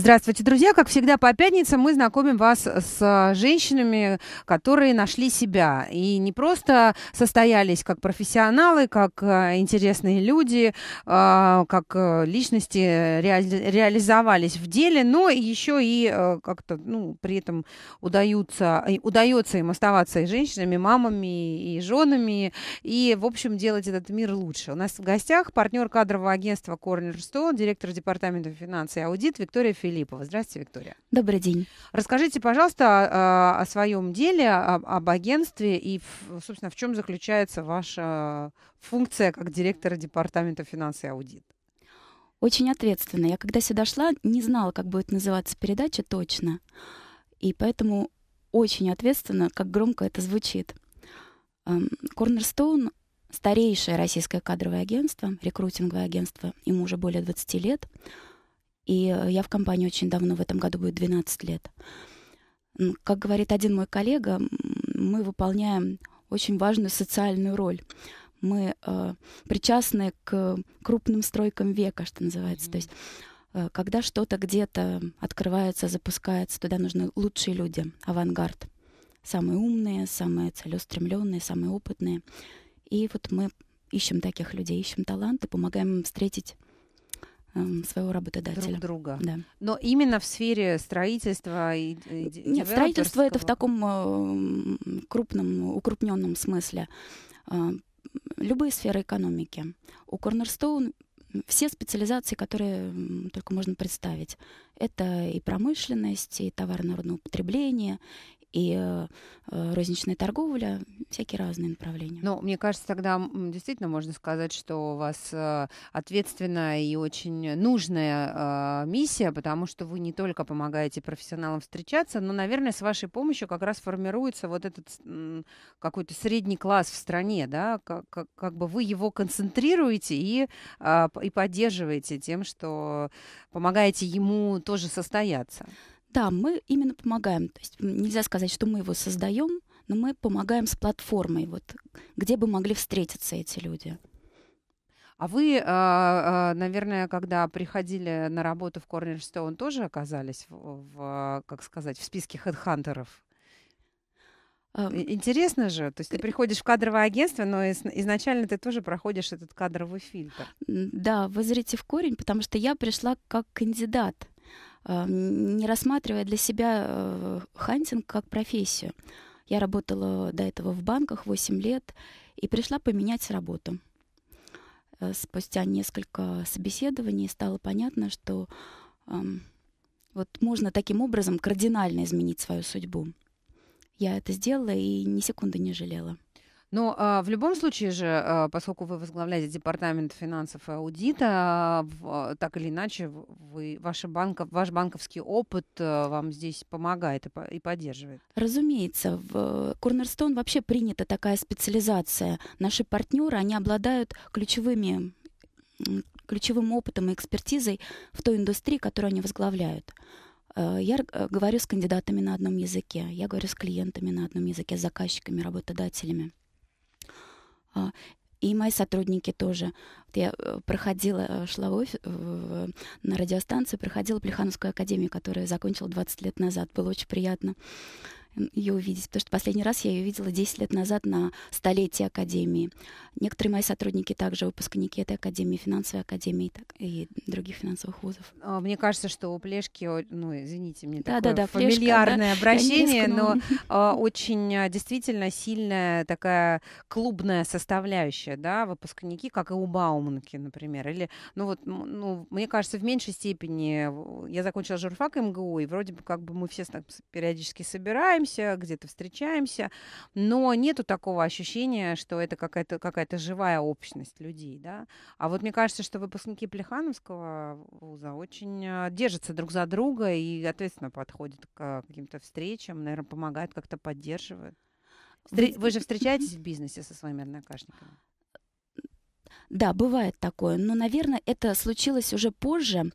Здравствуйте, друзья. Как всегда, по пятницам мы знакомим вас с женщинами, которые нашли себя. И не просто состоялись как профессионалы, как э, интересные люди, э, как э, личности реализовались в деле, но еще и как-то ну, при этом удаются, удается им оставаться и женщинами, мамами, и женами, и, в общем, делать этот мир лучше. У нас в гостях партнер кадрового агентства Corner Stone, директор департамента финансов и аудит Виктория Филиппова. Филиппова. Здравствуйте, Виктория. Добрый день. Расскажите, пожалуйста, о, а, о своем деле, об, об агентстве и, собственно, в чем заключается ваша функция как директора департамента финансы и аудит? Очень ответственно. Я когда сюда шла, не знала, как будет называться передача точно. И поэтому очень ответственно, как громко это звучит. Эм, Cornerstone — старейшее российское кадровое агентство, рекрутинговое агентство, ему уже более 20 лет — и э, я в компании очень давно, в этом году будет 12 лет. Как говорит один мой коллега, мы выполняем очень важную социальную роль. Мы э, причастны к крупным стройкам века, что называется. Mm-hmm. То есть, э, когда что-то где-то открывается, запускается, туда нужны лучшие люди, авангард. Самые умные, самые целеустремленные, самые опытные. И вот мы ищем таких людей, ищем таланты, помогаем им встретить Эм, своего работодателя. Друг друга. Да. Но именно в сфере строительства и, и Нет, строительство это в таком эм, крупном, укрупненном смысле. Э, любые сферы экономики. У Cornerstone все специализации, которые только можно представить. Это и промышленность, и товарно-народное употребление, и э, э, розничная торговля, всякие разные направления. Ну, мне кажется, тогда действительно можно сказать, что у вас э, ответственная и очень нужная миссия, потому что вы не только помогаете профессионалам встречаться, но, наверное, с вашей помощью как раз формируется вот этот какой-то средний класс в стране, да, как, как, как бы вы его концентрируете и, и поддерживаете тем, что помогаете ему тоже состояться. Да, мы именно помогаем. То есть нельзя сказать, что мы его создаем, но мы помогаем с платформой, вот, где бы могли встретиться эти люди. А вы, э, э, наверное, когда приходили на работу в Корнерстоун, тоже оказались, в, в, э, как сказать, в списке хедхантеров? Интересно же, то есть ты приходишь в кадровое агентство, но изначально ты тоже проходишь этот кадровый фильтр. Да, вы зрите в корень, потому что я пришла как кандидат. Эм, не рассматривая для себя э, хантинг как профессию. Я работала до этого в банках 8 лет и пришла поменять работу. Э, спустя несколько собеседований стало понятно, что эм, вот можно таким образом кардинально изменить свою судьбу. Я это сделала и ни секунды не жалела. Но а, в любом случае же, а, поскольку вы возглавляете департамент финансов и аудита, так или иначе, вы, ваша банка, ваш банковский опыт э, вам здесь помогает и, и поддерживает. Разумеется, в Cornerstone вообще принята такая специализация. Наши партнеры, они обладают ключевыми ключевым опытом и экспертизой в той индустрии, которую они возглавляют. Э, я э, говорю с кандидатами на одном языке, я говорю с клиентами на одном языке, с заказчиками, работодателями. А, и мои сотрудники тоже. Вот я э, проходила, э, шла в офис, в, на радиостанции, проходила Плехановскую академию, которую я закончила 20 лет назад. Было очень приятно ее увидеть, потому что последний раз я ее видела 10 лет назад на столетии Академии. Некоторые мои сотрудники также выпускники этой Академии, финансовой Академии и, так, и других финансовых вузов. А, мне кажется, что у Плешки, ну, извините, мне да, такое да, да, фамильярное Плешка, да, обращение, но э, очень действительно сильная такая клубная составляющая, да, выпускники, как и у Бауманки, например, или, ну вот, ну, мне кажется, в меньшей степени э, я закончила журфак МГУ, и вроде бы как бы мы все периодически собираем собираемся, где-то встречаемся, но нету такого ощущения, что это какая-то какая живая общность людей, да. А вот мне кажется, что выпускники Плехановского вуза очень э, держатся друг за друга и ответственно подходят к каким-то встречам, наверное, помогают, как-то поддерживают. Вы же встречаетесь в бизнесе со своими однокашниками? Да, бывает такое, но, наверное, это случилось уже позже.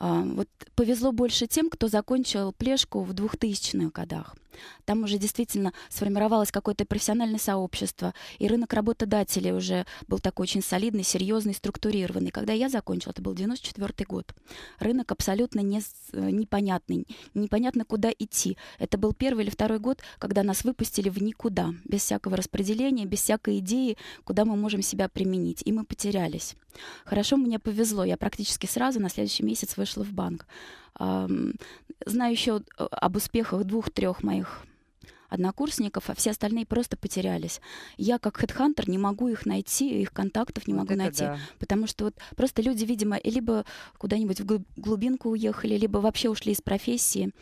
А, вот повезло больше тем, кто закончил плешку в 2000-х годах. Там уже действительно сформировалось какое-то профессиональное сообщество, и рынок работодателей уже был такой очень солидный, серьезный, структурированный. Когда я закончила, это был 94 год, рынок абсолютно не, э, непонятный, непонятно, куда идти. Это был первый или второй год, когда нас выпустили в никуда, без всякого распределения, без всякой идеи, куда мы можем себя применить, и мы потерялись. Хорошо, мне повезло, я практически сразу на следующий месяц вышла в банк. Знаю еще э, об успехах двух-трех моих однокурсников, а все остальные просто потерялись. Я как хедхантер не могу их найти, их контактов не могу вот найти, да. потому что вот просто люди, видимо, либо куда-нибудь в глубинку уехали, либо вообще ушли из профессии,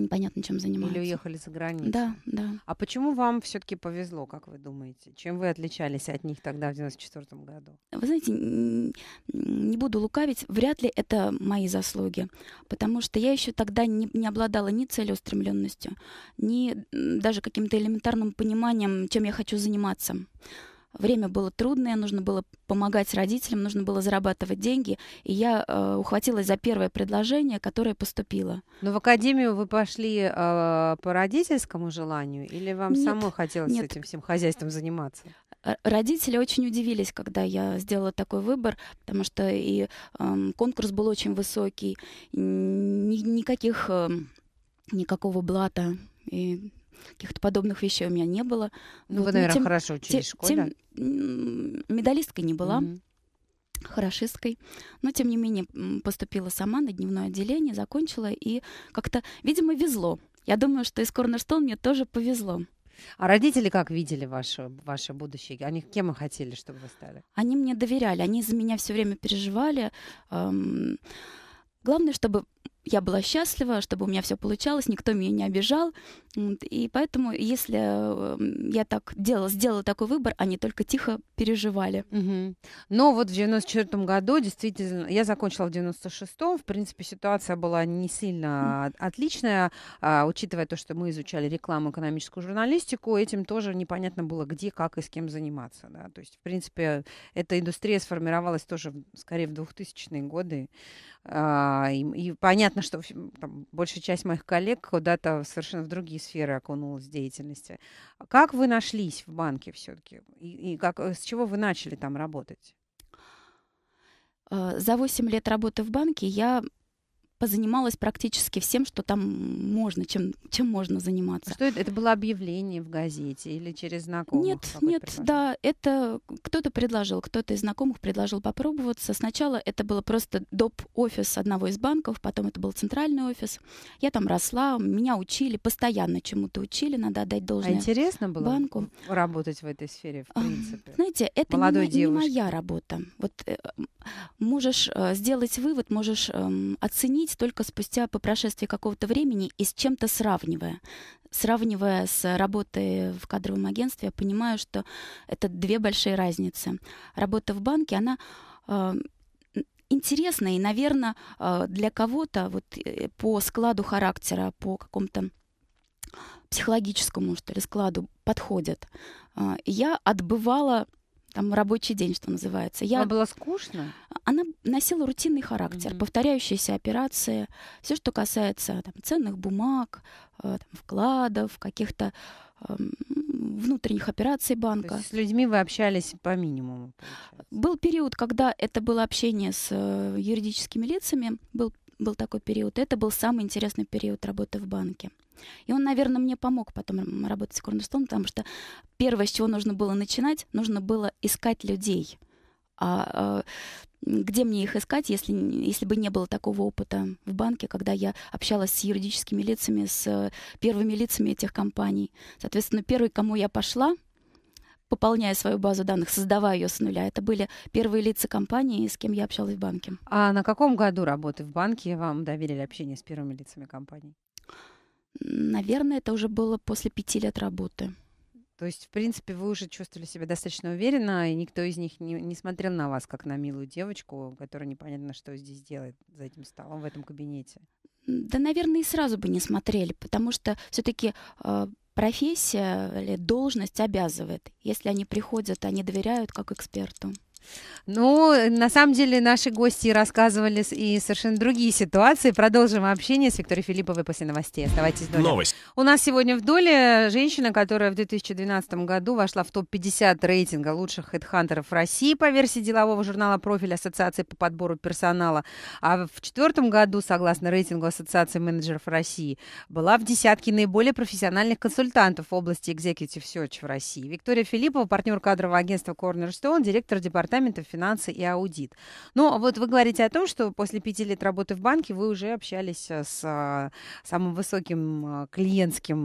непонятно чем занимаются. Или уехали за границу. Да, да. А почему вам все-таки повезло, как вы думаете? Чем вы отличались от них тогда в 94 году? Вы знаете, не буду лукавить, вряд ли это мои заслуги, потому что я еще тогда не, не обладала ни целеустремленностью, ни даже каким-то элементарным пониманием, чем я хочу заниматься. Время было трудное, нужно было помогать родителям, нужно было зарабатывать деньги, и я э, ухватилась за первое предложение, которое поступило. Но в академию вы пошли э, по родительскому желанию, или вам нет, самой хотелось нет. этим всем хозяйством заниматься? Э, родители очень удивились, когда я сделала такой выбор, потому что и э, конкурс был очень высокий, ни, никаких э, никакого блата и каких-то подобных вещей у меня не было. Ну, вот, вы, наверное, тем, хорошо учились те, в школе. Тем, медалисткой не была. mm хорошисткой, но тем не менее поступила сама на дневное отделение, закончила и как-то, видимо, везло. Я думаю, что из Корнерстон мне тоже повезло. А родители как видели ваше, ваше будущее? Они кем хотели, чтобы вы стали? Они мне доверяли, они за меня все время переживали. Эм... Главное, чтобы я была счастлива, чтобы у меня все получалось, никто меня не обижал. И поэтому, если эм, я так делала, сделала такой выбор, они только тихо переживали. Угу. Но вот в 94 году действительно, я закончила в 96-м, в принципе, ситуация была не сильно отличная, а, учитывая то, что мы изучали рекламу, экономическую журналистику, этим тоже непонятно было, где, как и с кем заниматься. Да? То есть, в принципе, эта индустрия сформировалась тоже, скорее, в 2000-е годы. А, и, и понятно, понятно, что там, большая часть моих коллег куда-то совершенно в другие сферы окунулась в деятельности. А как вы нашлись в банке все-таки? И, и как, э, с чего вы начали там работать? А, за 8 лет работы в банке я позанималась практически всем, что там можно, чем, чем можно заниматься. Что это? Это было объявление в газете или через знакомых? Нет, нет, предложил? да, это кто-то предложил, кто-то из знакомых предложил попробоваться. Сначала это было просто доп. офис одного из банков, потом это был центральный офис. Я там росла, меня учили, постоянно чему-то учили, надо отдать а должное. А интересно было банку. работать в этой сфере, в а, принципе? Знаете, это Молодой не, не моя работа. Вот э, можешь э, сделать вывод, можешь э, оценить говорить только спустя по прошествии какого-то времени и с чем-то сравнивая. Сравнивая с работой в кадровом агентстве, я понимаю, что это две большие разницы. Работа в банке, она э, интересна и, наверное, э, для кого-то вот э, по складу характера, по какому-то психологическому, что ли, складу подходит. Э, я отбывала там рабочий день, что называется. Я... Она была скучно? Она носила рутинный характер, mm-hmm. повторяющиеся операции, все, что касается там, ценных бумаг, э, там, вкладов, каких-то э, внутренних операций банка. То есть с людьми вы общались по минимуму? Получается. Был период, когда это было общение с э, юридическими лицами, был, был такой период. Это был самый интересный период работы в банке. И он, наверное, мне помог потом работать с Корнерстоун, потому что первое, с чего нужно было начинать, нужно было искать людей. А, а где мне их искать, если, если бы не было такого опыта в банке, когда я общалась с юридическими лицами, с э, первыми лицами этих компаний. Соответственно, первый, кому я пошла, пополняя свою базу данных, создавая ее с нуля. Это были первые лица компании, с кем я общалась в банке. А на каком году работы в банке вам доверили общение с первыми лицами компании? Наверное, это уже было после пяти лет работы. То есть, в принципе, вы уже чувствовали себя достаточно уверенно, и никто из них не, не смотрел на вас, как на милую девочку, которая непонятно, что здесь делает за этим столом, в этом кабинете. Да, наверное, и сразу бы не смотрели, потому что все-таки э, а, профессия или должность обязывает. Если они приходят, они доверяют как эксперту. Ну, на самом деле, наши гости рассказывали и совершенно другие ситуации. Продолжим общение с Викторией Филипповой после новостей. Оставайтесь в доле. Новость. У нас сегодня в доле женщина, которая в 2012 году вошла в топ-50 рейтинга лучших хедхантеров России по версии делового журнала «Профиль Ассоциации по подбору персонала». А в четвертом году, согласно рейтингу Ассоциации менеджеров России, была в десятке наиболее профессиональных консультантов в области executive search в России. Виктория Филиппова, партнер кадрового агентства Cornerstone, директор департамента департаментов финансы и аудит. Но ну, а вот вы говорите о том, что после пяти лет работы в банке вы уже общались э, с э, самым высоким э, клиентским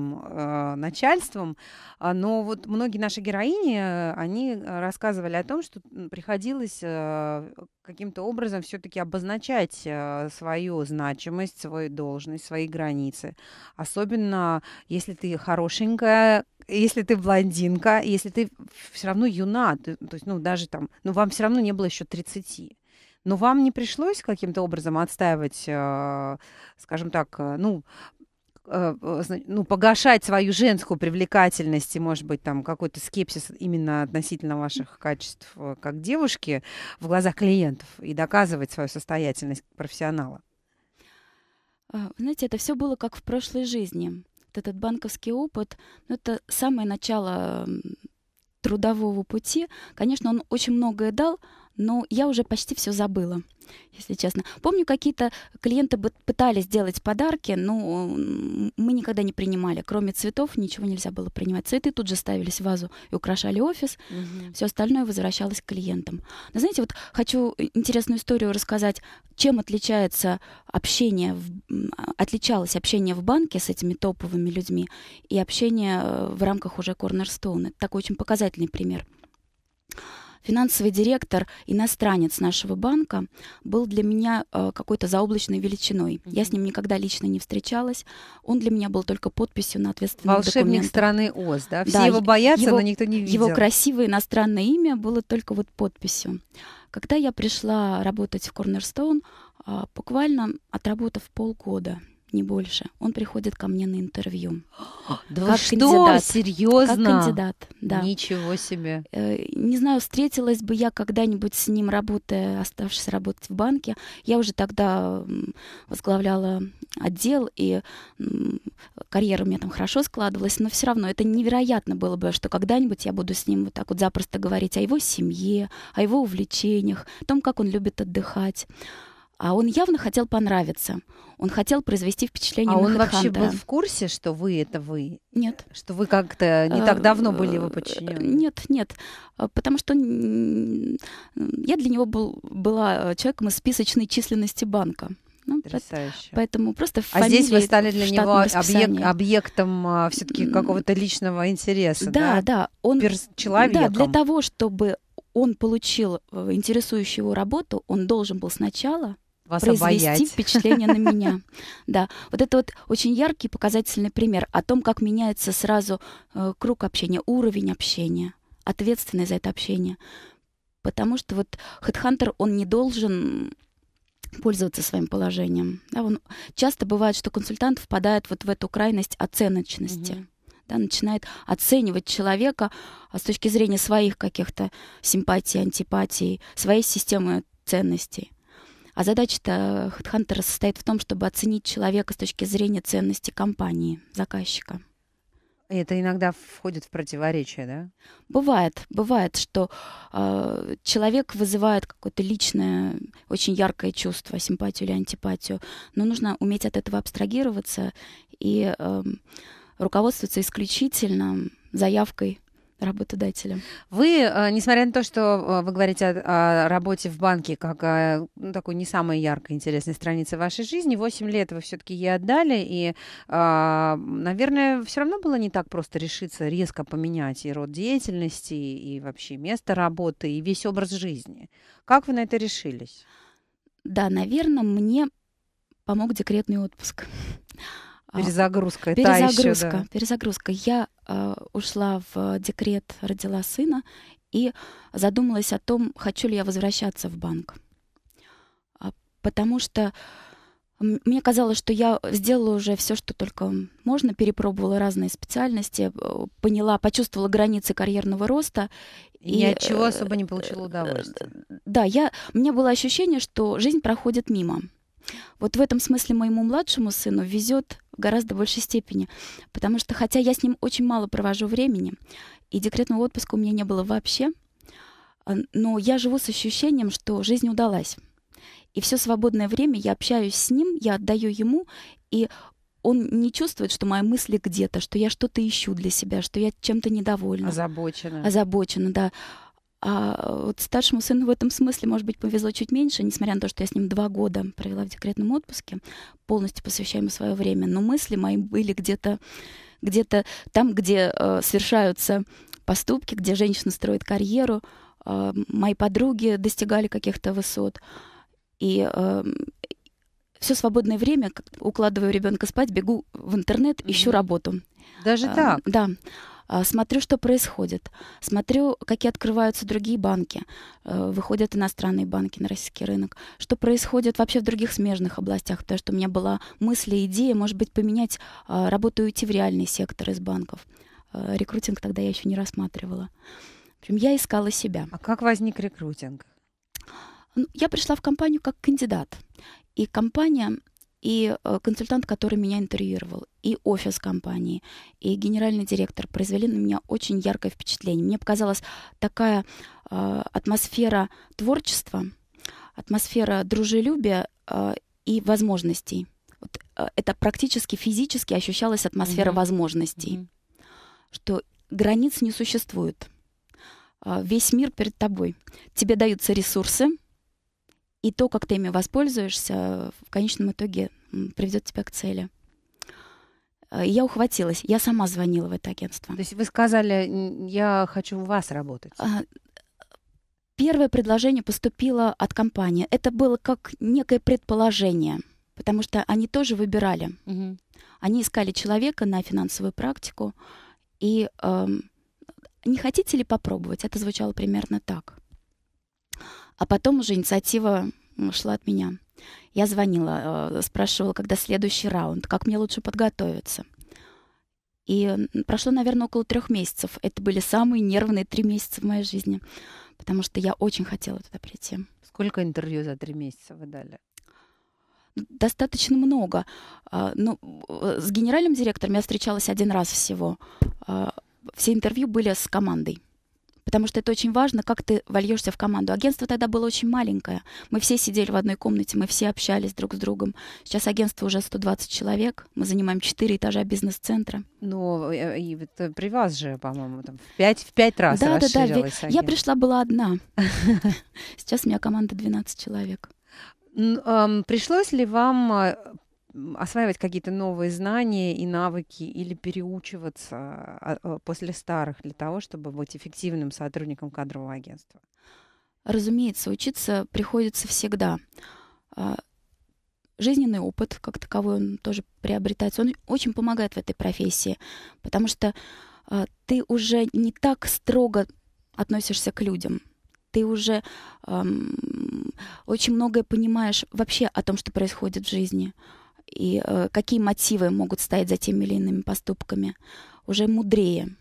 начальством, а, но вот многие наши героини, они рассказывали о том, что приходилось каким-то образом все-таки обозначать свою значимость, свою должность, свои границы. Особенно если ты хорошенькая, если ты блондинка, если ты все равно юна, ты, то есть, ну, даже там, ну, вам все равно не было еще 30. Но вам не пришлось каким-то образом отстаивать, э, скажем так, э, ну, э, ну, погашать свою женскую привлекательность и, может быть, там какой-то скепсис именно относительно ваших качеств как девушки в глазах клиентов и доказывать свою состоятельность профессионала? Знаете, это все было как в прошлой жизни. Вот этот банковский опыт, ну, это самое начало трудового пути, конечно, он очень многое дал, но ну, я уже почти все забыла, если честно. Помню, какие-то клиенты пытались делать подарки, но мы никогда не принимали. Кроме цветов ничего нельзя было принимать. Цветы тут же ставились в вазу и украшали офис. Угу. Все остальное возвращалось к клиентам. Но знаете, вот хочу интересную историю рассказать, чем отличается общение, в, отличалось общение в банке с этими топовыми людьми и общение э, в рамках уже Корнерстоуна. Это такой очень показательный пример финансовый директор, иностранец нашего банка, был для меня э, какой-то заоблачной величиной. Mm-hmm. Я с ним никогда лично не встречалась. Он для меня был только подписью на ответственном Волшебник страны Оз, да? Все да, его боятся, его, но никто не видел. Его красивое иностранное имя было только вот подписью. Когда я пришла работать в Cornerstone, а, буквально отработав полгода, не больше. Он приходит ко мне на интервью. Да как что? кандидат. Серьезно? Как кандидат, да. Ничего себе. Э, не знаю, встретилась бы я когда-нибудь с ним, работая, оставшись работать в банке. Я уже тогда возглавляла отдел, и карьера у меня там хорошо складывалась, но все равно это невероятно было бы, что когда-нибудь я буду с ним вот так вот запросто говорить о его семье, о его увлечениях, о том, как он любит отдыхать. А он явно хотел понравиться. Он хотел произвести впечатление а на А он Headhunter. вообще был в курсе, что вы — это вы? Нет. Что вы как-то не так а, давно были э, его подчинены? Нет, нет. А, потому что я для него был, была э, человеком из списочной численности банка. Ну, Потрясающе. Поэтому просто А здесь вы стали для него объект, объектом а, все-таки какого-то личного интереса, да? Да, да. Он, Перс- человеком. Да, для того, чтобы он получил э, интересующую его работу, он должен был сначала вас произвести обаять. впечатление на меня. Да, вот это вот очень яркий показательный пример о том, как меняется сразу э, круг общения, уровень общения, ответственность за это общение. Потому что вот хедхантер, он не должен пользоваться своим положением. Да, он, часто бывает, что консультант впадает вот в эту крайность оценочности. Угу. Да, начинает оценивать человека а с точки зрения своих каких-то симпатий, антипатий, своей системы ценностей. А задача-то HeadHunter состоит в том, чтобы оценить человека с точки зрения ценности компании, заказчика. Это иногда входит в противоречие, да? Бывает, бывает, что э, человек вызывает какое-то личное, очень яркое чувство, симпатию или антипатию, но нужно уметь от этого абстрагироваться и э, руководствоваться исключительно заявкой работодателя. Вы, э, несмотря на то, что э, вы говорите о, о работе в банке как о ну, такой не самой яркой, интересной странице вашей жизни, 8 лет вы все-таки ей отдали, и, а, наверное, все равно было не так просто решиться резко поменять и род деятельности, и вообще место работы, и весь образ жизни. Как вы на это решились? Да, наверное, мне помог декретный отпуск. А, перезагрузка. Это перезагрузка. Еще, да. Перезагрузка. Я э, ушла в декрет, родила сына и задумалась о том, хочу ли я возвращаться в банк. А, потому что мне казалось, что я сделала уже все, что только можно, перепробовала разные специальности, э, поняла, почувствовала границы карьерного роста. И, от чего э, особо не получила удовольствия. Э, да, я, у меня было ощущение, что жизнь проходит мимо. Вот в этом смысле моему младшему сыну везет в гораздо большей степени, потому что хотя я с ним очень мало провожу времени, и декретного отпуска у меня не было вообще, а, но я живу с ощущением, что жизнь удалась. И все свободное время я общаюсь с ним, я отдаю ему, и он не чувствует, что мои мысли где-то, что я что-то ищу для себя, что я чем-то недовольна. Озабочена. Озабочена, да. А вот старшему сыну в этом смысле, может быть, повезло чуть меньше, несмотря на то, что я с ним два года провела в декретном отпуске, полностью посвящая ему свое время. Но мысли мои были где-то где, -то, там, где э, совершаются поступки, где женщина строит карьеру. Э, мои подруги достигали каких-то высот. И э, все свободное время, укладываю ребенка спать, бегу в интернет, ищу работу. Даже э, так? Э, да. А, смотрю, что происходит, смотрю, какие открываются другие банки, э, выходят иностранные банки на российский рынок, что происходит вообще в других смежных областях, потому что у меня была мысль и идея, может быть, поменять а, работу и уйти в реальный сектор из банков. Э, рекрутинг тогда я еще не рассматривала. В общем, я искала себя. А как возник рекрутинг? Ну, я пришла в компанию как кандидат. И компания и э, консультант, который меня интервьюировал, и офис компании, и генеральный директор произвели на меня очень яркое впечатление. Мне показалась такая э, атмосфера творчества, атмосфера дружелюбия э, и возможностей. Вот, э, это практически физически ощущалась атмосфера mm-hmm. возможностей, mm-hmm. что границ не существует. Э, весь мир перед тобой. Тебе даются ресурсы, и то, как ты ими воспользуешься, в конечном итоге приведет тебя к цели. Э, я ухватилась. Я сама звонила в это агентство. То есть вы сказали, я хочу у вас работать. А, первое предложение поступило от компании. Это было как некое предположение, потому что они тоже выбирали. Угу. Они искали человека на финансовую практику. И э, не хотите ли попробовать? Это звучало примерно так. А потом уже инициатива шла от меня. Я звонила, э, спрашивала, когда следующий раунд, как мне лучше подготовиться. И прошло, наверное, около трех месяцев. Это были самые нервные три месяца в моей жизни, потому что я очень хотела туда прийти. Сколько интервью за три месяца вы дали? Достаточно много. А, ну, э, с генеральным директором я встречалась один раз всего. А, все интервью были с командой потому что это очень важно, как ты вольешься в команду. Агентство тогда было очень маленькое. Мы все сидели в одной комнате, мы все общались друг с другом. Сейчас агентство уже 120 человек, мы занимаем 4 этажа бизнес-центра. Ну, э, э, и это при вас же, по-моему, там в 5, в 5 раз да, да, да, агентство. Я пришла была одна. Сейчас у меня команда 12 человек. Пришлось ли вам э, осваивать какие-то новые знания и навыки или переучиваться а, а, после старых для того, чтобы быть эффективным сотрудником кадрового агентства? Разумеется, учиться приходится всегда. А, жизненный опыт, как таковой, он тоже приобретается. Он очень помогает в этой профессии, потому что ты уже не так строго относишься к людям. Ты уже эм, очень многое понимаешь вообще о том, что происходит в жизни и э, какие мотивы могут стоять за теми или иными поступками, уже мудрее.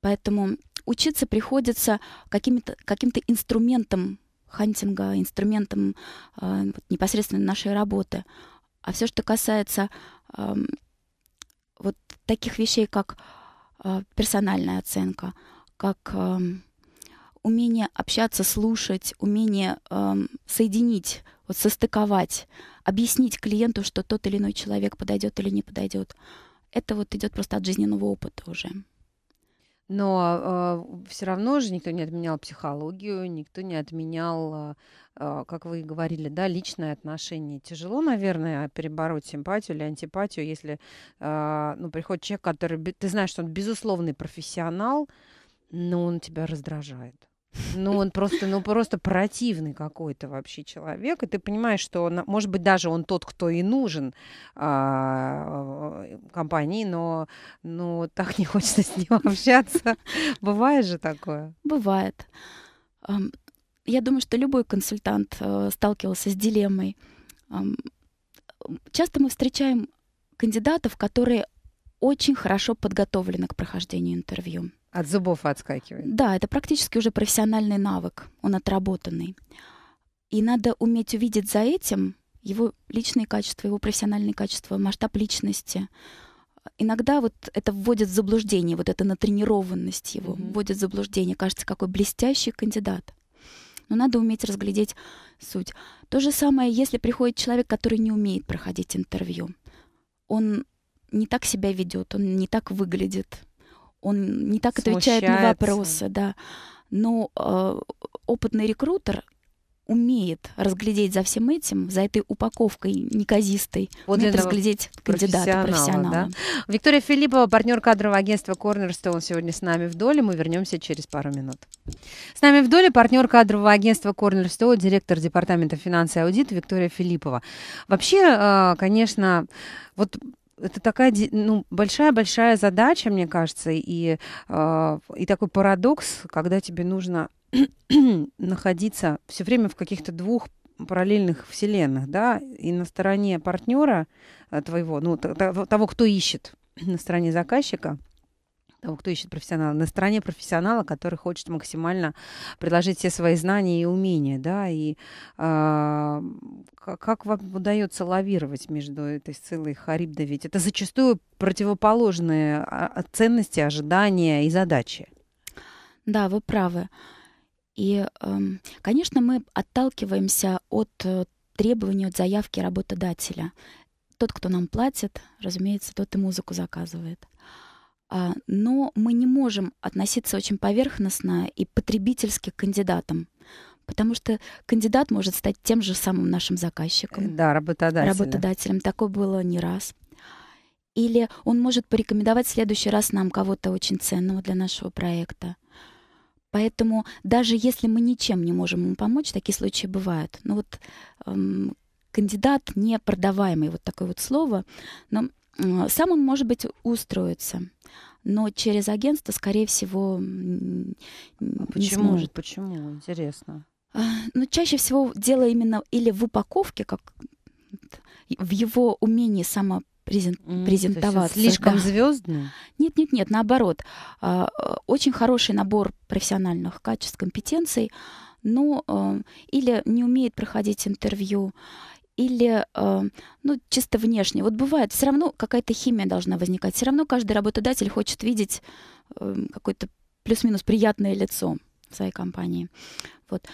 Поэтому учиться приходится каким-то каким инструментом хантинга, инструментом э, непосредственно нашей работы. А все, что касается э, вот таких вещей, как э, персональная оценка, как э, умение общаться, слушать, умение э, соединить вот состыковать, объяснить клиенту, что тот или иной человек подойдет или не подойдет, это вот идет просто от жизненного опыта уже. Но э, а, все равно же никто не отменял психологию, никто не отменял, э, как вы и говорили, да, личное отношение. Тяжело, наверное, перебороть симпатию или антипатию, если э, ну, приходит человек, который, ты знаешь, что он безусловный профессионал, но он тебя раздражает. Ну, он просто, ну, просто противный какой-то вообще человек. И ты понимаешь, что, он, может быть, даже он тот, кто и нужен а, э, компании, но, но ну, так не хочется с ним общаться. Бывает же такое? Бывает. Я думаю, что любой консультант э, сталкивался с дилеммой. Часто мы встречаем кандидатов, которые очень хорошо подготовлены к прохождению интервью от зубов отскакивает. Да, это практически уже профессиональный навык, он отработанный. И надо уметь увидеть за этим его личные качества, его профессиональные качества, масштаб личности. Иногда вот это вводит в заблуждение, вот эта натренированность его mm-hmm. вводит в заблуждение. Кажется, какой блестящий кандидат. Но надо уметь разглядеть суть. То же самое, если приходит человек, который не умеет проходить интервью. Он не так себя ведет, он не так выглядит, он не так отвечает на вопросы, да. Но э, опытный рекрутер умеет разглядеть за всем этим, за этой упаковкой неказистой, вот умеет разглядеть кандидата, профессионала. профессионала. Да? Виктория Филиппова, партнер кадрового агентства Cornerstone, сегодня с нами в доле. Мы вернемся через пару минут. С нами в доле партнер кадрового агентства Cornerstone, директор департамента финансов и аудита Виктория Филиппова. Вообще, э, конечно, вот это такая ну, большая-большая задача, мне кажется, и, э, и такой парадокс, когда тебе нужно находиться все время в каких-то двух параллельных вселенных, да, и на стороне партнера э, твоего, ну, того, кто ищет, на стороне заказчика – того, кто ищет профессионала, на стороне профессионала, который хочет максимально предложить все свои знания и умения, да, и э, как вам удается лавировать между этой целой и Харибдой, ведь это зачастую противоположные а, ценности, ожидания и задачи. Да, вы правы. И, э, конечно, мы отталкиваемся от э, требований, от заявки работодателя. Тот, кто нам платит, разумеется, тот и музыку заказывает. А, но мы не можем относиться очень поверхностно и потребительски к кандидатам. Потому что кандидат может стать тем же самым нашим заказчиком. Э, да, работодателем. Работодателем. Такое было не раз. Или он может порекомендовать в следующий раз нам кого-то очень ценного для нашего проекта. Поэтому даже если мы ничем не можем ему помочь, такие случаи бывают. Ну вот эм, кандидат непродаваемый, вот такое вот слово. Но сам он, может быть, устроиться, но через агентство, скорее всего, а не почему? сможет. Почему? Интересно. А, но ну, чаще всего дело именно или в упаковке, как в его умении само презент, mm, Слишком да. звездный? Нет, нет, нет, наоборот. А, э, очень хороший набор профессиональных качеств, компетенций, но э, или не умеет проходить интервью, или э, ну, чисто внешне. Вот бывает, все равно какая-то химия должна возникать, все равно каждый работодатель хочет видеть э, какое-то плюс-минус приятное лицо в своей компании. Вот.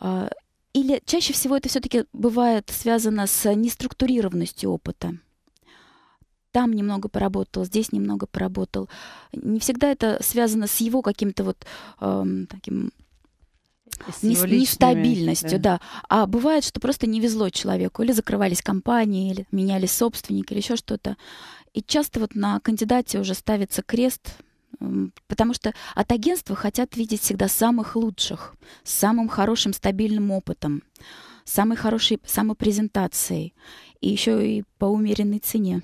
А, или чаще всего это все-таки бывает связано с неструктурированностью опыта. Там немного поработал, здесь немного поработал. Не всегда это связано с его каким-то вот э, таким с не, личными, да. да. А бывает, что просто не везло человеку, или закрывались компании, или менялись собственники, или еще что-то. И часто вот на кандидате уже ставится крест, потому что от агентства хотят видеть всегда самых лучших, с самым хорошим стабильным опытом, самой хорошей самопрезентацией и еще и по умеренной цене.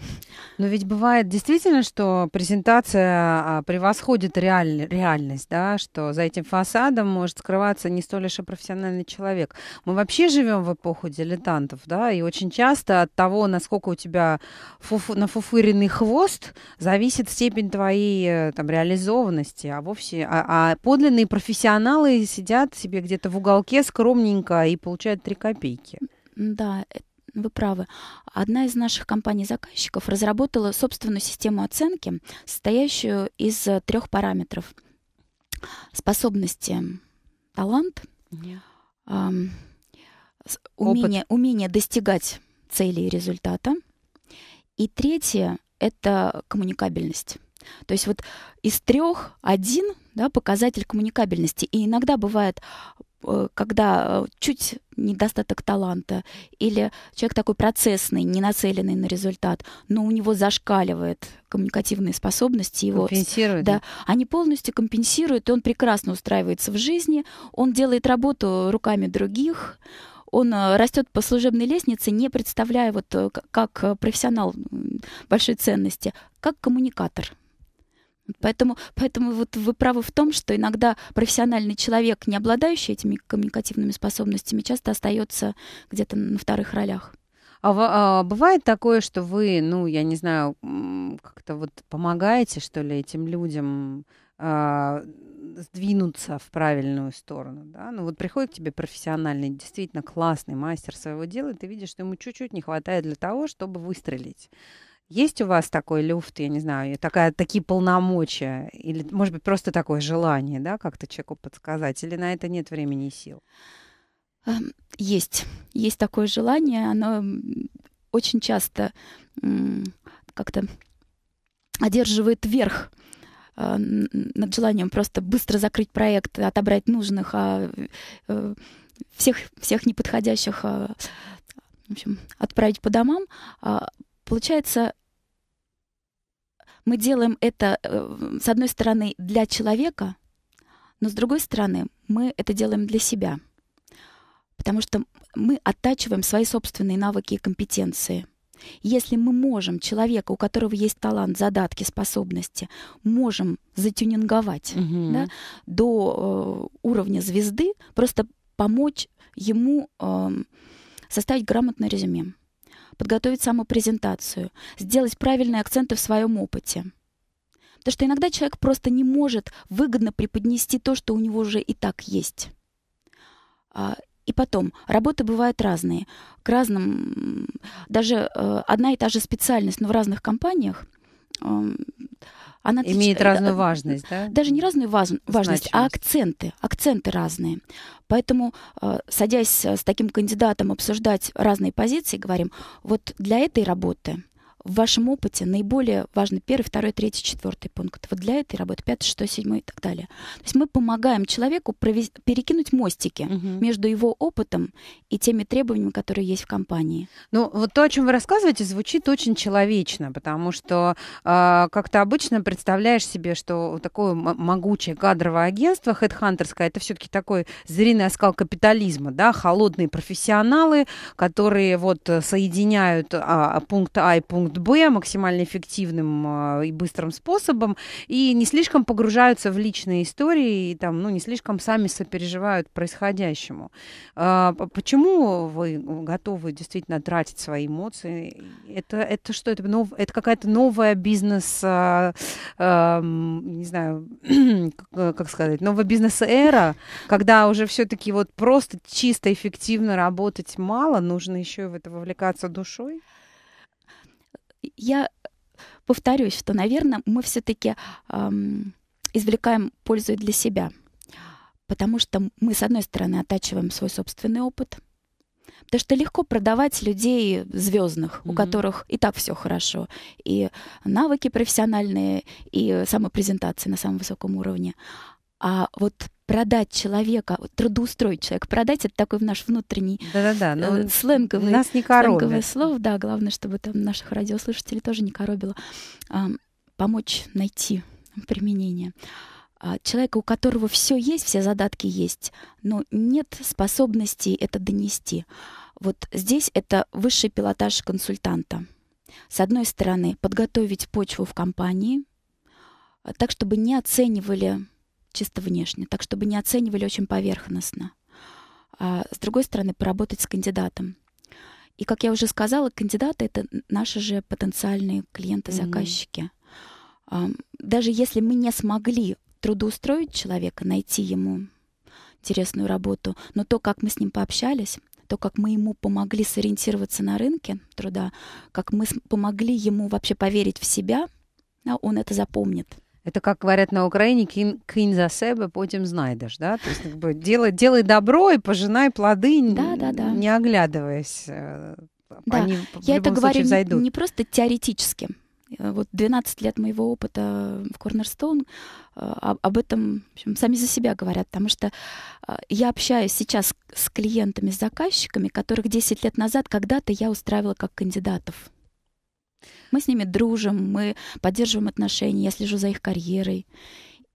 Но ведь бывает действительно, что презентация а, превосходит реаль... реальность, да, что за этим фасадом может скрываться не столь лишь и профессиональный человек. Мы вообще живем в эпоху дилетантов, да, и очень часто от того, насколько у тебя фуф... нафуфыренный хвост, зависит степень твоей э, там, реализованности, а вовсе... А, а подлинные профессионалы сидят себе где-то в уголке скромненько и получают три копейки. Да, э, вы правы. Одна из наших компаний-заказчиков разработала собственную систему оценки, состоящую из э, трех параметров. Способности, талант, эм, умение, умение достигать целей и результата. И третье — это коммуникабельность. То есть вот из трех один да, показатель коммуникабельности. И иногда бывает Э, когда э, чуть недостаток таланта или человек такой процессный, не нацеленный на результат, но у него зашкаливает коммуникативные способности его. Компенсирует. Да, они полностью компенсируют, и он прекрасно устраивается в жизни, он делает работу руками других, он э, растет по служебной лестнице, не представляя вот как профессионал большой ценности, как коммуникатор. Поэтому, поэтому вот вы правы в том, что иногда профессиональный человек, не обладающий этими коммуникативными способностями, часто остается где-то на вторых ролях. А, а бывает такое, что вы, ну, я не знаю, как-то вот помогаете, что ли, этим людям а, сдвинуться в правильную сторону, да? Ну вот приходит к тебе профессиональный, действительно классный мастер своего дела, и ты видишь, что ему чуть-чуть не хватает для того, чтобы выстрелить. Есть у вас такой люфт, я не знаю, такая, такие полномочия? Или, может быть, просто такое желание, да, как-то человеку подсказать? Или на это нет времени и сил? Эм, есть. Есть такое желание. Оно очень часто как-то одерживает верх э, над желанием просто быстро закрыть проект, отобрать нужных, а э, всех, всех неподходящих а, в общем, отправить по домам а, получается мы делаем это, э, с одной стороны, для человека, но с другой стороны, мы это делаем для себя. Потому что мы оттачиваем свои собственные навыки и компетенции. Если мы можем человека, у которого есть талант, задатки, способности, можем затюнинговать угу. да, до э, уровня звезды, просто помочь ему э, составить грамотное резюме подготовить саму презентацию, сделать правильные акценты в своем опыте. то что иногда человек просто не может выгодно преподнести то, что у него уже и так есть. А, и потом, работы бывают разные. К разным, даже э, одна и та же специальность, но в разных компаниях она имеет отвеч... разную важность, да? Даже не разную ваз... важность, а акценты, акценты разные. Поэтому, а, садясь а, с таким кандидатом обсуждать разные позиции, говорим, вот для этой работы в вашем опыте наиболее важны первый, второй, третий, четвертый пункт. Вот для этой работы пятый, шестой, седьмой и так далее. То есть мы помогаем человеку провез... перекинуть мостики угу. между его опытом и теми требованиями, которые есть в компании. Ну, вот то, о чем вы рассказываете, звучит очень человечно, потому что э, а, как-то обычно представляешь себе, что такое могучее кадровое агентство, хедхантерское, это все-таки такой звериный оскал капитализма, да, холодные профессионалы, которые вот э, соединяют а, пункт А и пункт пункт Б максимально эффективным э, и быстрым способом, и не слишком погружаются в личные истории, и там, ну, не слишком сами сопереживают происходящему. А, почему вы э, готовы действительно тратить свои эмоции? Это, это что? Это, нов, это какая-то новая бизнес, э, эм, не знаю, как сказать, новая бизнес-эра, когда уже все-таки вот просто чисто эффективно работать мало, нужно еще и в это вовлекаться душой? я повторюсь, что, наверное, мы все-таки эм, извлекаем пользу и для себя, потому что мы, с одной стороны, оттачиваем свой собственный опыт, Потому что легко продавать людей звездных, mm-hmm. у которых и так все хорошо. И навыки профессиональные, и самопрезентации на самом высоком уровне. А вот продать человека, трудоустроить человека, продать это такой наш внутренний Да-да-да, но ну, э, сленговый, нас не коробит. слово, да, главное, чтобы там наших радиослушателей тоже не коробило, а, помочь найти применение. А, человека, у которого все есть, все задатки есть, но нет способностей это донести. Вот здесь это высший пилотаж консультанта. С одной стороны, подготовить почву в компании, э, так чтобы не оценивали чисто внешне, так чтобы не оценивали очень поверхностно. А, с другой стороны, поработать с кандидатом. И, как я уже сказала, кандидаты — это наши же потенциальные клиенты, заказчики. Mm-hmm. Даже если мы не смогли трудоустроить человека, найти ему интересную работу, но то, как мы с ним пообщались, то, как мы ему помогли сориентироваться на рынке труда, как мы помогли ему вообще поверить в себя, а он это запомнит. Это, как говорят на Украине, кин, за себе, потом знайдеш. Да? То есть, как бы, делай, делай добро и пожинай плоды, да, да, да. не оглядываясь. Э, да. Они Я это говорю зайдут. не, не просто теоретически. Э, вот 12 лет моего опыта в Cornerstone э, об этом в общем, сами за себя говорят, потому что я общаюсь сейчас с клиентами, с заказчиками, которых 10 лет назад когда-то я устраивала как кандидатов мы с ними дружим, мы поддерживаем отношения, я слежу за их карьерой.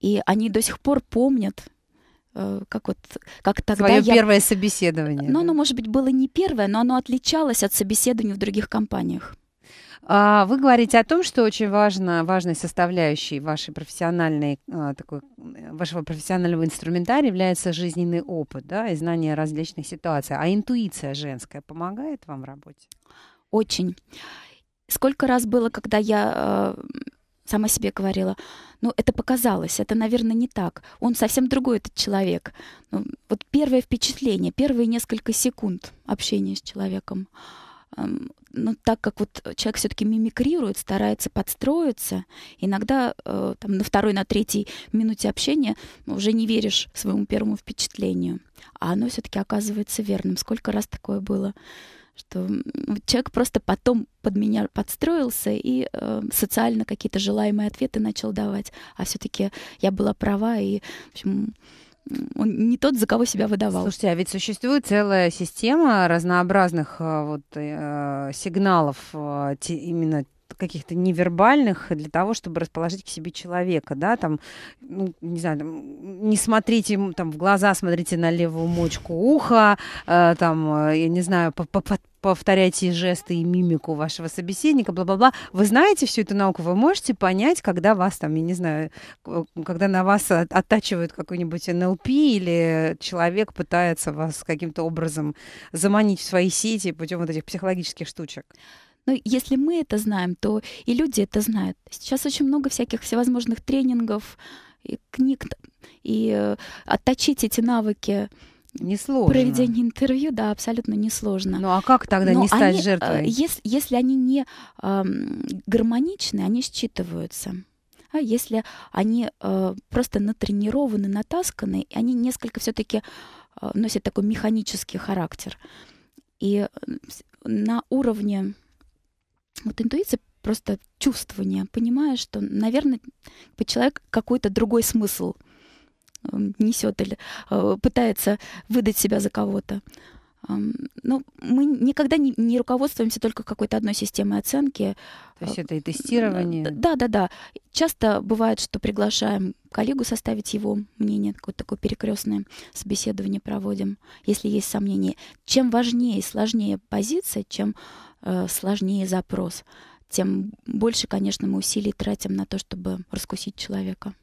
И они до сих пор помнят, э, как вот как тогда Своё я... первое собеседование. Ну, оно, ну, может быть, было не первое, но оно отличалось от собеседований в других компаниях. А, вы говорите о том, что очень важно, важной составляющей вашей профессиональной, э, такой, э, вашего профессионального инструментария является жизненный опыт да, и знание различных ситуаций. А интуиция женская помогает вам в работе? Очень. Сколько раз было, когда я э, сама себе говорила, ну, это показалось, это, наверное, не так. Он совсем другой этот человек. Ну, вот первое впечатление, первые несколько секунд общения с человеком. Эм, Но ну, так как вот человек все-таки мимикрирует, старается подстроиться, иногда э, там, на второй, на третьей минуте общения уже не веришь своему первому впечатлению. А оно все-таки оказывается верным. Сколько раз такое было? что человек просто потом под меня подстроился и э, социально какие-то желаемые ответы начал давать. А все-таки я была права, и, в общем, он не тот, за кого себя выдавал. Слушайте, а ведь существует целая система разнообразных э, вот, э, сигналов э, те именно каких-то невербальных для того, чтобы расположить к себе человека, да, там, ну, не знаю, там, не смотрите там в глаза, смотрите на левую мочку уха, э, там, э, я не знаю, повторяйте жесты и мимику вашего собеседника, бла-бла-бла. Вы знаете всю эту науку, вы можете понять, когда вас там, я не знаю, э, когда на вас оттачивают какой-нибудь НЛП или человек пытается вас каким-то образом заманить в свои сети путем вот этих психологических штучек. Но если мы это знаем, то и люди это знают. Сейчас очень много всяких всевозможных тренингов, и книг, и э, отточить эти навыки Несложно. Проведение интервью, да, абсолютно несложно. Ну а как тогда Но не стать они, э, жертвой? Если, если они не э, гармоничны, они считываются. А если они э, просто натренированы, натасканы, и они несколько все-таки э, носят такой механический характер. И э, на уровне вот интуиция просто чувствование, понимая, что, наверное, человек какой-то другой смысл эм, несет или э, пытается выдать себя за кого-то. Эм, Но ну, мы никогда не, не руководствуемся только какой-то одной системой оценки. То есть э, это и тестирование. Да, да, да. Часто бывает, что приглашаем коллегу составить его мнение, какое-то такое перекрестное собеседование проводим, если есть сомнения. Чем важнее и сложнее позиция, чем Э, сложнее запрос, тем больше, конечно, мы усилий тратим на то, чтобы раскусить человека.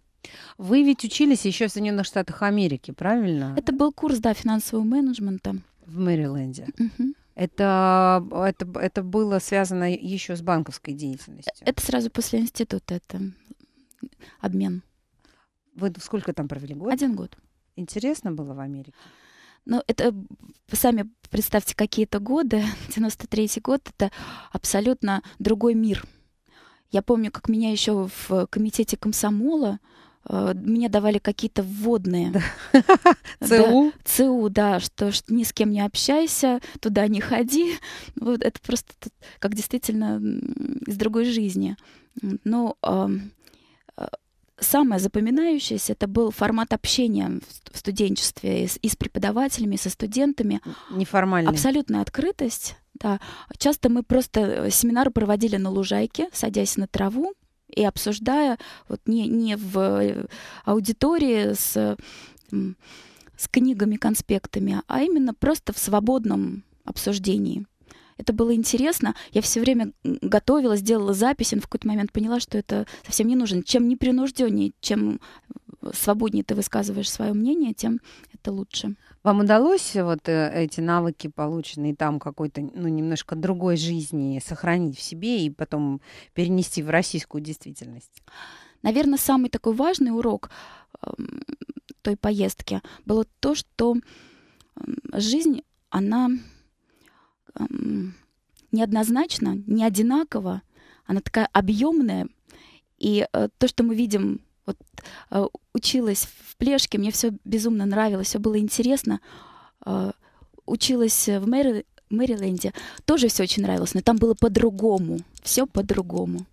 Вы ведь учились еще в Соединенных Штатах Америки, правильно? Это был курс, да, финансового менеджмента. В Мэриленде. Угу. Это, это, это было связано еще с банковской деятельностью? Это сразу после института, это обмен. Вы сколько там провели год? Один год. Интересно было в Америке? Ну, это сами представьте какие-то годы. 93-й год — это абсолютно другой мир. Я помню, как меня еще в комитете комсомола э, мне давали какие-то вводные. ЦУ? ЦУ, да, что, ни с кем не общайся, туда не ходи. Вот это просто как действительно из другой жизни. Но ну, самое запоминающееся это был формат общения в студенчестве с, и с преподавателями, и со студентами. Неформальный. Абсолютная открытость. Да. Часто мы просто э, семинары проводили на лужайке, садясь на траву и обсуждая, вот не, не в э, аудитории с, с книгами, конспектами, а именно просто в свободном обсуждении это было интересно. Я все время готовилась, делала записи, но в какой-то момент поняла, что это совсем не нужно. Чем непринужденнее, чем э, свободнее ты высказываешь свое мнение, тем это лучше. Вам удалось вот э, эти навыки, полученные там какой-то, ну, немножко другой жизни, сохранить в себе и потом перенести в российскую действительность? Наверное, самый такой важный урок эм, той поездки было то, что жизнь, она неоднозначно, не одинакова, она такая объемная. И э, то, что мы видим, вот э, училась в Плешке, мне все безумно нравилось, все было интересно. Э, училась в Мэри, Мэриленде, тоже все очень нравилось, но там было по-другому, все по-другому.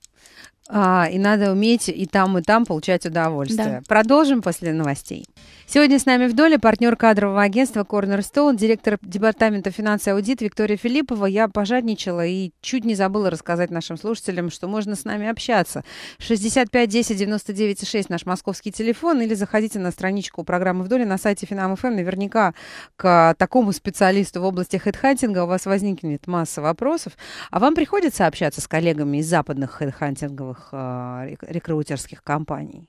А, и надо уметь и там, и там получать удовольствие. Да. Продолжим после новостей. Сегодня с нами в доле партнер кадрового агентства Cornerstone, директор департамента финансов и аудит Виктория Филиппова. Я пожадничала и чуть не забыла рассказать нашим слушателям, что можно с нами общаться. 65 10 99 6 наш московский телефон или заходите на страничку программы в доле на сайте Финам.фм. Наверняка к а, такому специалисту в области хедхантинга у вас возникнет масса вопросов. А вам приходится общаться с коллегами из западных хедхантинговых новых а, рекрутерских компаний?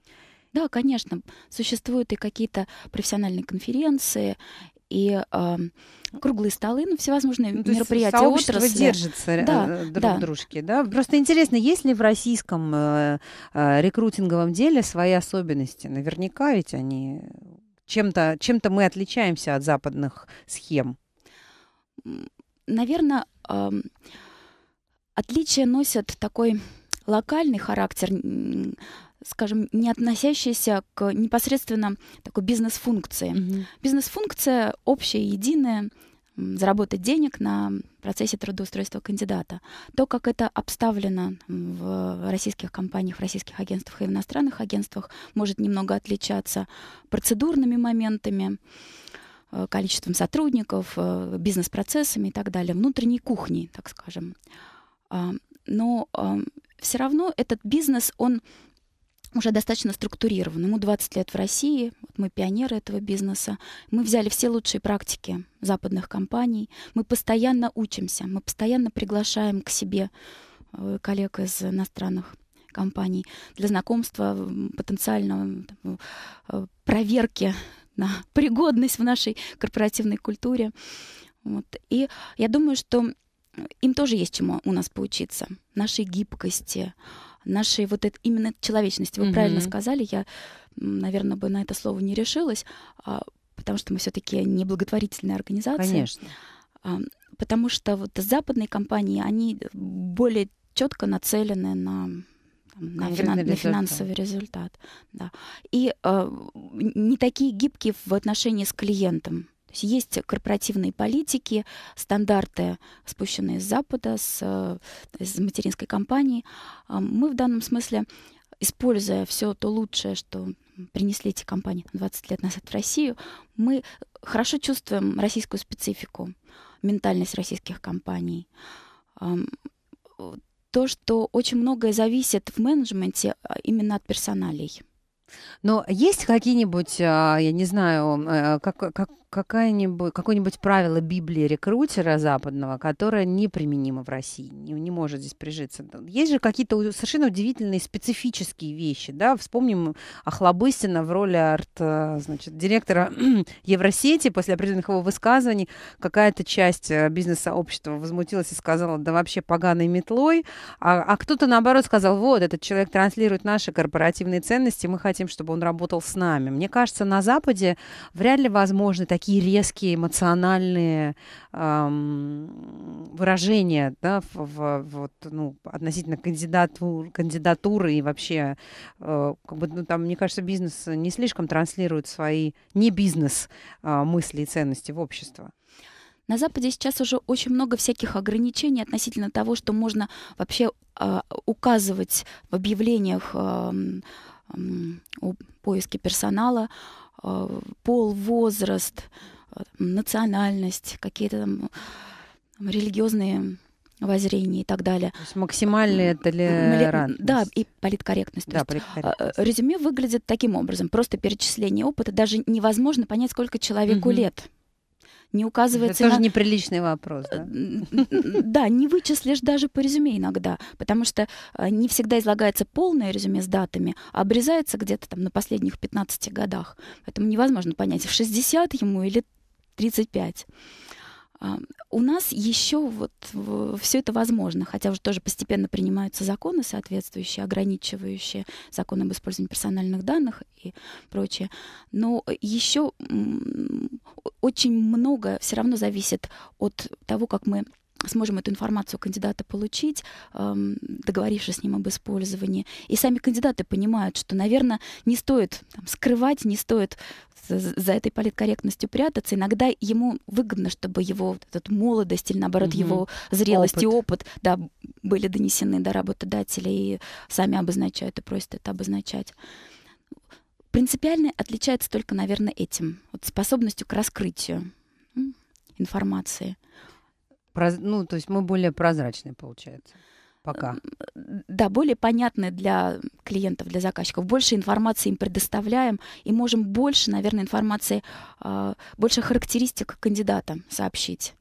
Да, конечно, существуют и какие-то профессиональные конференции, и э, круглые столы, ну, всевозможные ну, мероприятия сообщество отрасли. держится э, да, друг да. дружки, да? Просто интересно, есть ли в российском э, э, рекрутинговом деле свои особенности? Наверняка ведь они... Чем-то чем, -то, мы отличаемся от западных схем. Наверное, э, отличие носят такой локальный характер, скажем, не относящийся к непосредственно такой бизнес-функции. Mm-hmm. Бизнес-функция общая, единая, заработать денег на процессе трудоустройства кандидата. То, как это обставлено в российских компаниях, в российских агентствах и в иностранных агентствах, может немного отличаться процедурными моментами, э, количеством сотрудников, э, бизнес-процессами и так далее, внутренней кухней, так скажем. А, но все равно этот бизнес, он уже достаточно структурирован. Ему 20 лет в России, вот мы пионеры этого бизнеса. Мы взяли все лучшие практики западных компаний. Мы постоянно учимся, мы постоянно приглашаем к себе э, коллег из иностранных компаний для знакомства, потенциального э, проверки на пригодность в нашей корпоративной культуре. Вот. И я думаю, что им тоже есть чему у нас поучиться. Нашей гибкости, нашей вот это, именно человечности. Вы mm-hmm. правильно сказали, я, наверное, бы на это слово не решилась, а, потому что мы все-таки не благотворительная организация. Конечно. А, потому что вот западные компании, они более четко нацелены на на, финан, на финансовый результат. Да. И э, не такие гибкие в отношении с клиентом есть есть корпоративные политики, стандарты, спущенные с Запада, с, с э, материнской компании. А мы в данном смысле, используя все то лучшее, что принесли эти компании 20 лет назад в Россию, мы хорошо чувствуем российскую специфику, ментальность российских компаний то, что очень многое зависит в менеджменте а именно от персоналей. Но есть какие-нибудь, а, я не знаю, э, как, как, какая-нибудь, какое-нибудь правило Библии рекрутера западного, которое неприменимо в России, не, не может здесь прижиться? Есть же какие-то совершенно удивительные специфические вещи, да? Вспомним Охлобыстина в роли арт, э, значит, директора Евросети после определенных его высказываний. Какая-то часть э, бизнес-сообщества возмутилась и сказала, да вообще поганой метлой, а, а кто-то наоборот сказал, вот, этот человек транслирует наши корпоративные ценности, мы хотим хотим, чтобы он работал с нами. Мне кажется, на Западе вряд ли возможны такие резкие эмоциональные эм, выражения да, в, в, вот, ну, относительно кандидатур, кандидатуры и вообще, э, как бы, ну, там, мне кажется, бизнес не слишком транслирует свои не бизнес э, мысли и ценности в общество. На Западе сейчас уже очень много всяких ограничений относительно того, что можно вообще э, указывать в объявлениях э, о поиске персонала, э, пол, возраст, э, национальность, какие-то там религиозные воззрения и так далее. То есть максимальная толерантность. Да, и политкорректность. Да, политкорректность. Э, резюме выглядит таким образом. Просто перечисление опыта. Даже невозможно понять, сколько человеку угу. лет не указывается... Это тоже на... неприличный вопрос, да? Да, не вычислишь даже по резюме иногда, потому что э, не всегда излагается полное резюме с датами, а обрезается где-то там на последних 15 годах. Поэтому невозможно понять, в 60 ему или 35. У нас еще вот все это возможно, хотя уже тоже постепенно принимаются законы соответствующие, ограничивающие законы об использовании персональных данных и прочее. Но еще очень много все равно зависит от того, как мы сможем эту информацию кандидата получить, эм, договорившись с ним об использовании. И сами кандидаты понимают, что, наверное, не стоит там, скрывать, не стоит за этой политкорректностью прятаться. Иногда ему выгодно, чтобы его вот, этот молодость или, наоборот, угу. его зрелость опыт. и опыт да, были донесены до работодателя и сами обозначают и просят это обозначать. Принципиально отличается только, наверное, этим, вот способностью к раскрытию информации. Проз... Ну, то есть мы более прозрачные, получается. Пока. Да, более понятны для клиентов, для заказчиков. Больше информации им предоставляем и можем больше, наверное, информации, а, больше характеристик кандидата сообщить.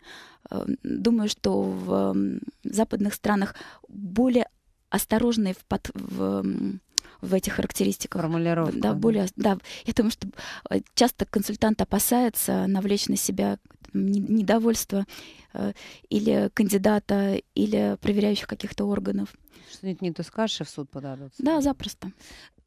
А, думаю, что в западных странах более осторожные в, под... в в этих характеристиках. Формулировка. Да, более, да. да. Я думаю, что а, часто консультант опасается навлечь на себя недовольства э, или кандидата, или проверяющих каких-то органов. Что-нибудь не то скажешь, и в суд подадут. Да, запросто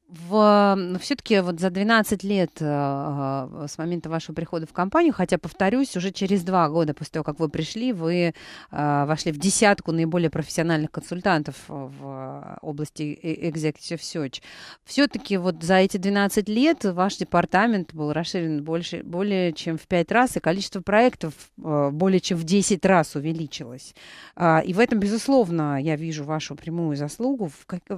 в, все-таки вот за 12 лет э, э, с момента вашего прихода в компанию, хотя, повторюсь, уже через два года после того, как вы пришли, вы э, вошли в десятку наиболее профессиональных консультантов в области Executive Search. Все-таки вот за эти 12 лет ваш департамент был расширен больше, более чем в 5 раз, и количество проектов более чем в 10 раз увеличилось. и в этом, безусловно, я вижу вашу прямую заслугу.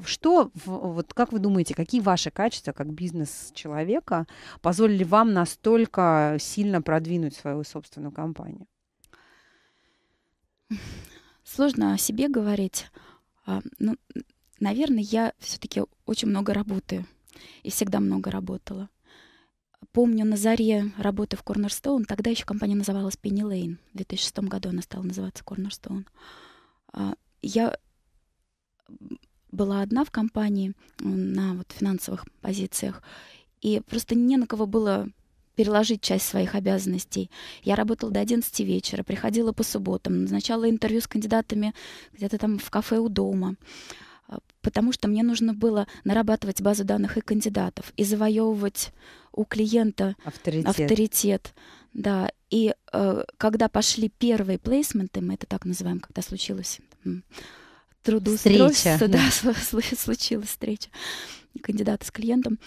что, вот как вы думаете, какие какие ваши качества как бизнес-человека позволили вам настолько сильно продвинуть свою собственную компанию? Сложно о себе говорить. А, ну, наверное, я все-таки очень много работаю и всегда много работала. Помню, на заре работы в Cornerstone, тогда еще компания называлась Penny Lane. В 2006 году она стала называться Cornerstone. А, я была одна в компании на вот финансовых позициях, и просто не на кого было переложить часть своих обязанностей. Я работала до 11 вечера, приходила по субботам, назначала интервью с кандидатами где-то там в кафе у дома, а, потому что мне нужно было нарабатывать базу данных и кандидатов, и завоевывать у клиента авторитет. авторитет да, и э, когда пошли первые плейсменты, мы это так называем, когда случилось трудоустройства встреча, да, да. случилась встреча кандидата с клиентом.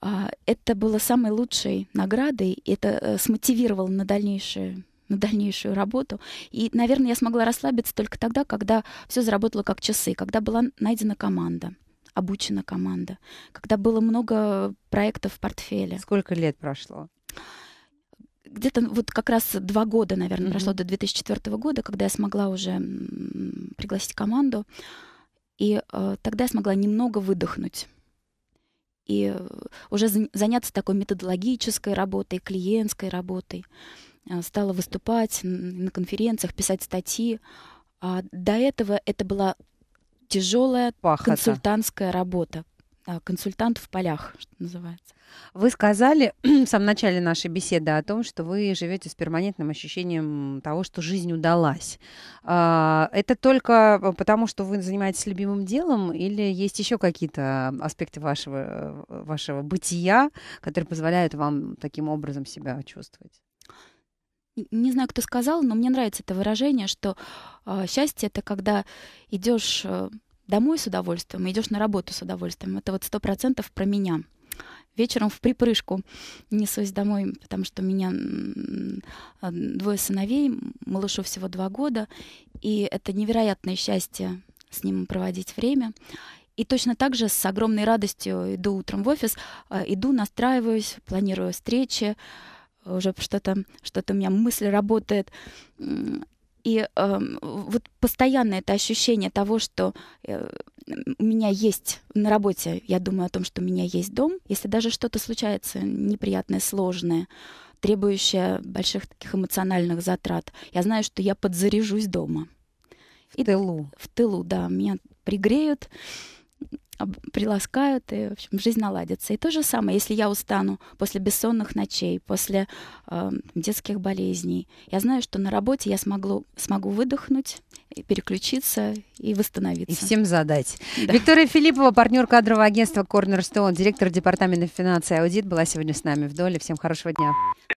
А, это было самой лучшей наградой, это э, смотивировало на дальнейшее на дальнейшую работу. И, наверное, я смогла расслабиться только тогда, когда все заработало как часы, когда была найдена команда обучена команда, когда было много проектов в портфеле. Сколько лет прошло? где-то ну, вот как раз два года, наверное, mm-hmm. прошло до 2004 года, когда я смогла уже пригласить команду. И э, тогда я смогла немного выдохнуть и э, уже заняться такой методологической работой, клиентской работой. Э, стала выступать на конференциях, писать статьи. А до этого это была тяжелая консультантская работа, Э, консультант в полях, что называется. Вы сказали в самом начале нашей беседы о том, что вы живете с перманентным ощущением того, что жизнь удалась. А, это только э, потому, что вы занимаетесь любимым делом, или есть еще какие-то аспекты вашего, э, вашего бытия, которые позволяют вам таким образом себя чувствовать? не знаю, кто сказал, но мне нравится это выражение, что э, счастье это когда идешь э, домой с удовольствием, идешь на работу с удовольствием. Это вот сто процентов про меня. Вечером в припрыжку несусь домой, потому что у меня э, двое сыновей, малышу всего два года, и это невероятное счастье с ним проводить время. И точно так же с огромной радостью иду утром в офис, э, иду, настраиваюсь, планирую встречи, э, уже что-то что, -то, у меня мысль работает. И э, вот постоянно это ощущение того, что э, у меня есть на работе, я думаю о том, что у меня есть дом. Если даже что-то случается неприятное, сложное, требующее больших таких эмоциональных затрат, я знаю, что я подзаряжусь дома. В и тылу. В тылу, да, меня пригреют приласкают, и, в общем, жизнь наладится. И то же самое, если я устану после бессонных ночей, после э, детских болезней, я знаю, что на работе я смогу, смогу выдохнуть, переключиться и восстановиться. И всем задать. Да. Виктория Филиппова, партнер кадрового агентства Cornerstone, директор департамента финансов и аудит, была сегодня с нами в доле. Всем хорошего дня.